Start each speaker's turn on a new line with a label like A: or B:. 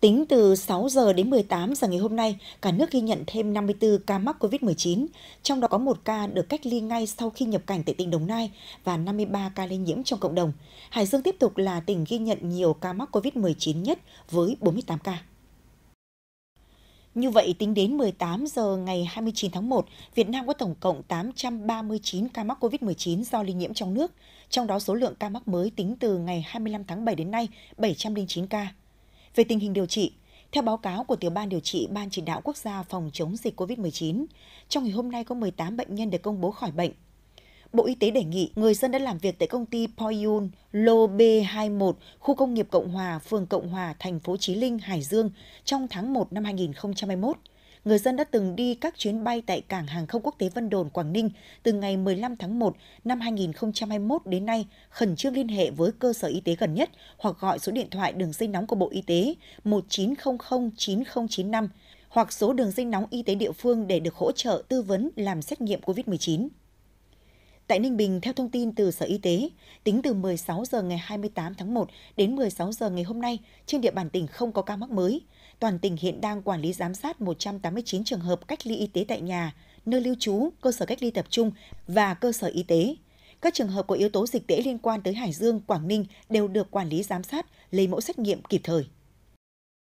A: Tính từ 6 giờ đến 18 giờ ngày hôm nay, cả nước ghi nhận thêm 54 ca mắc COVID-19, trong đó có một ca được cách ly ngay sau khi nhập cảnh tại tỉnh Đồng Nai và 53 ca lây nhiễm trong cộng đồng. Hải Dương tiếp tục là tỉnh ghi nhận nhiều ca mắc COVID-19 nhất với 48 ca. Như vậy, tính đến 18 giờ ngày 29 tháng 1, Việt Nam có tổng cộng 839 ca mắc COVID-19 do lây nhiễm trong nước, trong đó số lượng ca mắc mới tính từ ngày 25 tháng 7 đến nay 709 ca. Về tình hình điều trị, theo báo cáo của Tiểu ban điều trị Ban chỉ đạo quốc gia phòng chống dịch COVID-19, trong ngày hôm nay có 18 bệnh nhân được công bố khỏi bệnh. Bộ Y tế đề nghị người dân đã làm việc tại công ty Poyun, lô B21, khu công nghiệp Cộng Hòa, phường Cộng Hòa, thành phố Chí Linh, Hải Dương trong tháng 1 năm 2021 người dân đã từng đi các chuyến bay tại Cảng Hàng không Quốc tế Vân Đồn, Quảng Ninh từ ngày 15 tháng 1 năm 2021 đến nay khẩn trương liên hệ với cơ sở y tế gần nhất hoặc gọi số điện thoại đường dây nóng của Bộ Y tế 1900 hoặc số đường dây nóng y tế địa phương để được hỗ trợ tư vấn làm xét nghiệm COVID-19. Tại Ninh Bình, theo thông tin từ Sở Y tế, tính từ 16 giờ ngày 28 tháng 1 đến 16 giờ ngày hôm nay, trên địa bàn tỉnh không có ca mắc mới. Toàn tỉnh hiện đang quản lý giám sát 189 trường hợp cách ly y tế tại nhà, nơi lưu trú, cơ sở cách ly tập trung và cơ sở y tế. Các trường hợp có yếu tố dịch tễ liên quan tới Hải Dương, Quảng Ninh đều được quản lý giám sát, lấy mẫu xét nghiệm kịp thời.